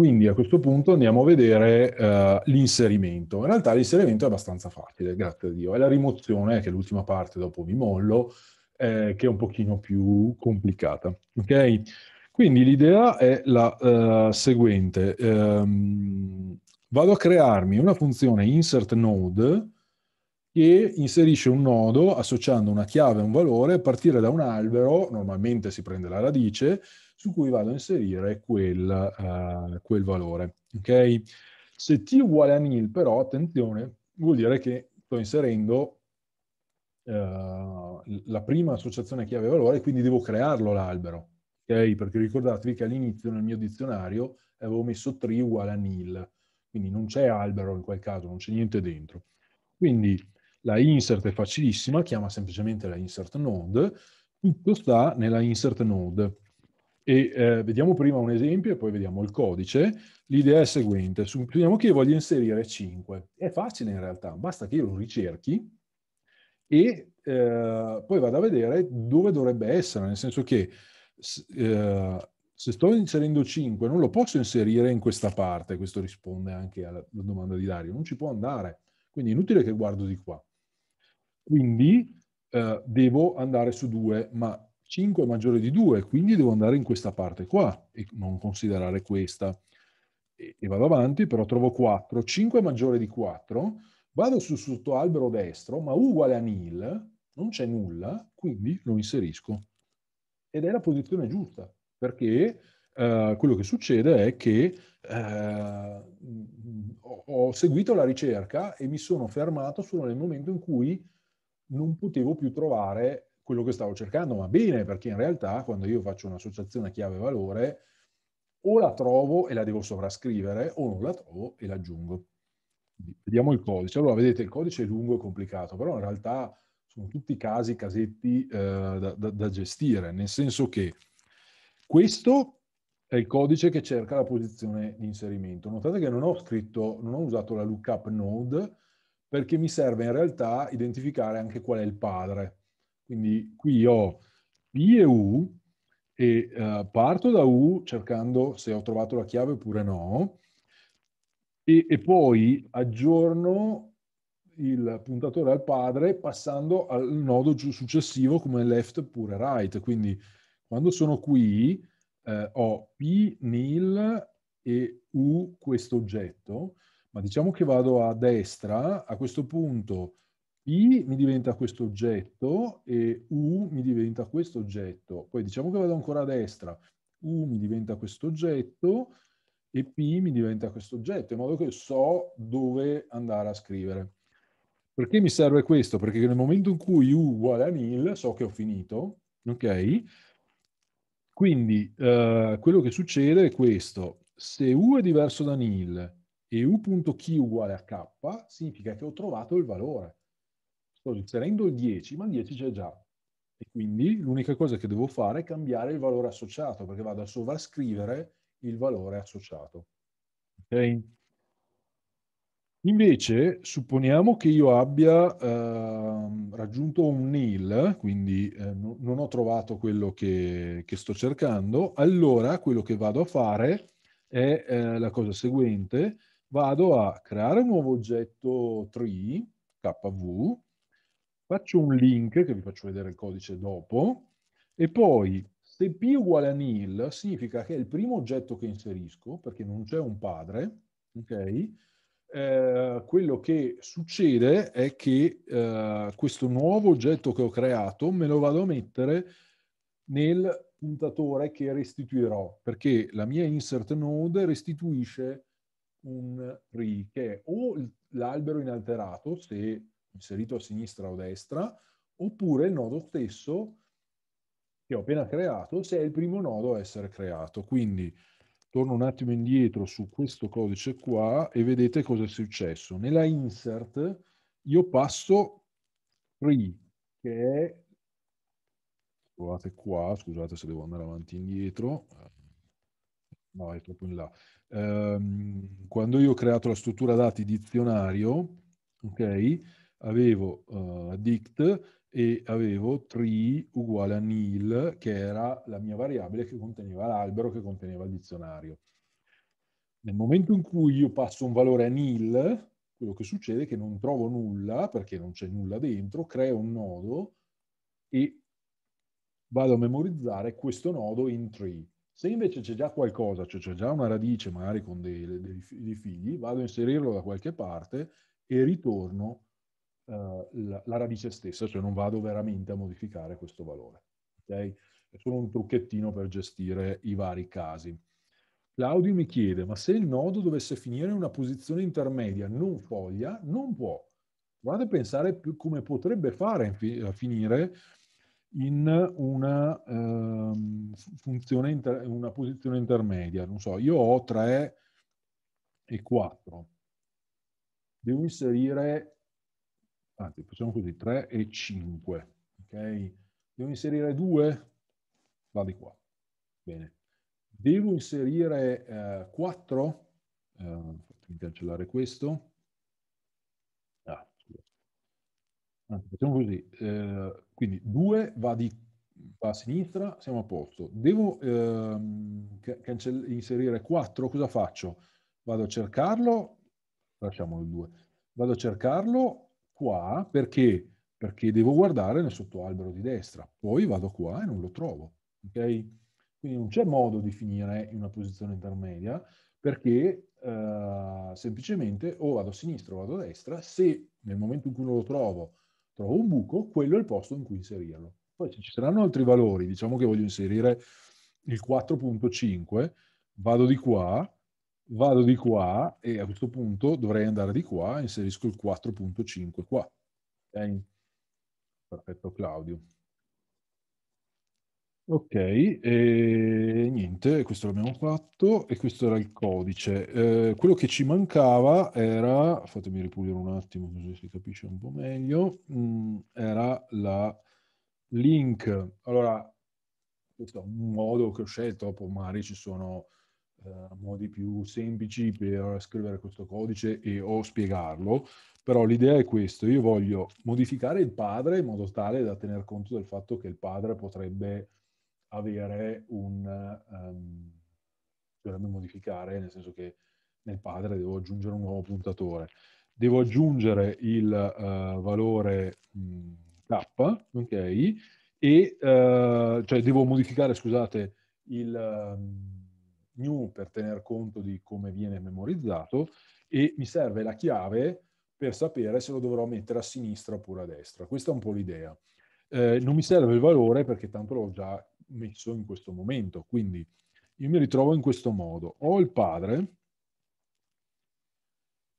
Quindi a questo punto andiamo a vedere uh, l'inserimento. In realtà l'inserimento è abbastanza facile, grazie a Dio. È la rimozione, che è l'ultima parte dopo vi mollo, eh, che è un pochino più complicata. Okay? Quindi l'idea è la uh, seguente. Um, vado a crearmi una funzione insert node che inserisce un nodo associando una chiave a un valore a partire da un albero, normalmente si prende la radice, su cui vado a inserire quel, uh, quel valore. Okay? Se t uguale a nil, però, attenzione, vuol dire che sto inserendo Uh, la prima associazione chiave-valore, quindi devo crearlo l'albero. Okay? Perché ricordatevi che all'inizio nel mio dizionario avevo messo tree uguale a nil, quindi non c'è albero in quel caso, non c'è niente dentro. Quindi la insert è facilissima, chiama semplicemente la insert node, tutto sta nella insert node. E eh, vediamo prima un esempio e poi vediamo il codice. L'idea è seguente, supponiamo che io voglia inserire 5. È facile in realtà, basta che io lo ricerchi e eh, poi vado a vedere dove dovrebbe essere, nel senso che eh, se sto inserendo 5 non lo posso inserire in questa parte, questo risponde anche alla domanda di Dario, non ci può andare, quindi è inutile che guardo di qua. Quindi eh, devo andare su 2, ma 5 è maggiore di 2, quindi devo andare in questa parte qua e non considerare questa. E, e vado avanti, però trovo 4. 5 è maggiore di 4, vado sul sottoalbero destro, ma uguale a nil, non c'è nulla, quindi lo inserisco. Ed è la posizione giusta, perché eh, quello che succede è che eh, ho seguito la ricerca e mi sono fermato solo nel momento in cui non potevo più trovare quello che stavo cercando, ma bene, perché in realtà quando io faccio un'associazione chiave valore, o la trovo e la devo sovrascrivere, o non la trovo e l'aggiungo. Vediamo il codice. Allora, vedete, il codice è lungo e complicato, però in realtà sono tutti casi, casetti eh, da, da, da gestire, nel senso che questo è il codice che cerca la posizione di inserimento. Notate che non ho scritto, non ho usato la lookup node perché mi serve in realtà identificare anche qual è il padre. Quindi qui ho P e U e uh, parto da U cercando se ho trovato la chiave oppure no e, e poi aggiorno il puntatore al padre passando al nodo successivo come left oppure right. Quindi quando sono qui eh, ho P, nil e U questo oggetto, ma diciamo che vado a destra, a questo punto i mi diventa questo oggetto e U mi diventa questo oggetto. Poi diciamo che vado ancora a destra. U mi diventa questo oggetto e P mi diventa questo oggetto, in modo che so dove andare a scrivere. Perché mi serve questo? Perché nel momento in cui U uguale a nil so che ho finito, ok? Quindi eh, quello che succede è questo. Se U è diverso da nil e U.chi uguale a K, significa che ho trovato il valore sto inserendo il 10, ma il 10 c'è già. E quindi l'unica cosa che devo fare è cambiare il valore associato, perché vado a sovrascrivere il valore associato. Ok? Invece, supponiamo che io abbia eh, raggiunto un nil, quindi eh, non ho trovato quello che, che, sto cercando, allora quello che vado a fare è eh, la cosa seguente, vado a creare un nuovo oggetto tree, kv, faccio un link che vi faccio vedere il codice dopo e poi se p uguale a nil significa che è il primo oggetto che inserisco perché non c'è un padre, ok? Eh, quello che succede è che eh, questo nuovo oggetto che ho creato me lo vado a mettere nel puntatore che restituirò, perché la mia insert node restituisce un tree che è o l'albero inalterato, se inserito a sinistra o a destra, oppure il nodo stesso che ho appena creato, se è il primo nodo a essere creato. Quindi torno un attimo indietro su questo codice qua e vedete cosa è successo. Nella insert io passo free, che è trovate qua, scusate se devo andare avanti e indietro, eh, no è troppo in là, ehm, quando io ho creato la struttura dati dizionario, ok, avevo uh, dict e avevo tree uguale a nil, che era la mia variabile che conteneva l'albero, che conteneva il dizionario. Nel momento in cui io passo un valore a nil, quello che succede è che non trovo nulla, perché non c'è nulla dentro, creo un nodo e vado a memorizzare questo nodo in tree. Se invece c'è già qualcosa, cioè c'è già una radice magari con dei, dei, dei figli, vado a inserirlo da qualche parte e ritorno eh, la, la, radice stessa, cioè non vado veramente a modificare questo valore. Okay? È solo un trucchettino per gestire i vari casi. Claudio mi chiede, ma se il nodo dovesse finire in una posizione intermedia, non foglia, non può. Provate a pensare come potrebbe fare a finire in una, um, funzione inter- una posizione intermedia. Non so, io ho 3 e 4. Devo inserire anzi facciamo così, 3 e 5, ok? Devo inserire 2? Va di qua, bene. Devo inserire eh, 4? Eh, fatemi cancellare questo. Ah, anzi, facciamo così, eh, quindi 2 va, di, va a sinistra, siamo a posto. Devo ehm, inserire 4, cosa faccio? Vado a cercarlo, lasciamo il 2, vado a cercarlo qua perché? Perché devo guardare nel sottoalbero di destra, poi vado qua e non lo trovo. Okay? Quindi non c'è modo di finire in una posizione intermedia perché eh, semplicemente o vado a sinistra o vado a destra, se nel momento in cui non lo trovo trovo un buco, quello è il posto in cui inserirlo. Poi se ci saranno altri valori, diciamo che voglio inserire il 4.5, vado di qua, vado di qua e a questo punto dovrei andare di qua, e inserisco il 4.5 qua. Okay. Perfetto Claudio. Ok, e niente, questo l'abbiamo fatto e questo era il codice. Eh, quello che ci mancava era, fatemi ripulire un attimo così si capisce un po' meglio, mh, mm, era la link. Allora, questo è un modo che ho scelto, dopo magari ci sono eh, modi più semplici per scrivere questo codice e o spiegarlo, però l'idea è questa, io voglio modificare il padre in modo tale da tener conto del fatto che il padre potrebbe avere un... Um, dovrebbe modificare, nel senso che nel padre devo aggiungere un nuovo puntatore. Devo aggiungere il uh, valore mh, mm, k, ok, e uh, cioè devo modificare, scusate, il... Um, new per tener conto di come viene memorizzato e mi serve la chiave per sapere se lo dovrò mettere a sinistra oppure a destra. Questa è un po' l'idea. Eh, non mi serve il valore perché tanto l'ho già messo in questo momento, quindi io mi ritrovo in questo modo. Ho il padre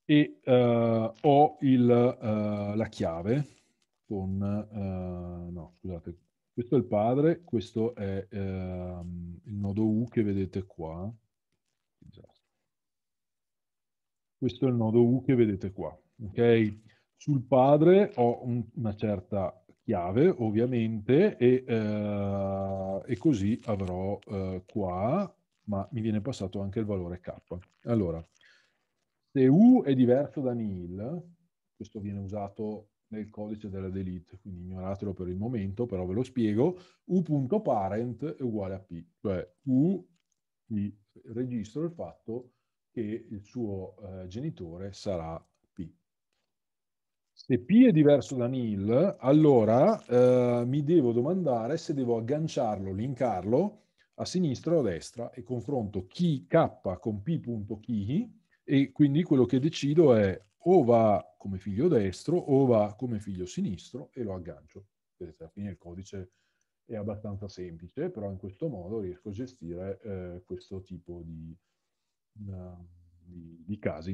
e eh, ho il, eh, la chiave con... Eh, no, scusate, questo è il padre, questo è ehm, il nodo U che vedete qua. Questo è il nodo U che vedete qua. Okay? Sul padre ho un, una certa chiave, ovviamente, e, eh, e così avrò eh, qua, ma mi viene passato anche il valore K. Allora, se U è diverso da nil, questo viene usato nel codice della delete, quindi ignoratelo per il momento, però ve lo spiego, u.parent è uguale a p, cioè u gli registro il fatto che il suo eh, genitore sarà p. Se p è diverso da nil, allora eh, mi devo domandare se devo agganciarlo, linkarlo a sinistra o a destra e confronto chi k con p.chi e quindi quello che decido è o va come figlio destro o va come figlio sinistro e lo aggancio. Vedete, alla fine il codice è abbastanza semplice, però in questo modo riesco a gestire eh, questo tipo di, uh, di, di casi.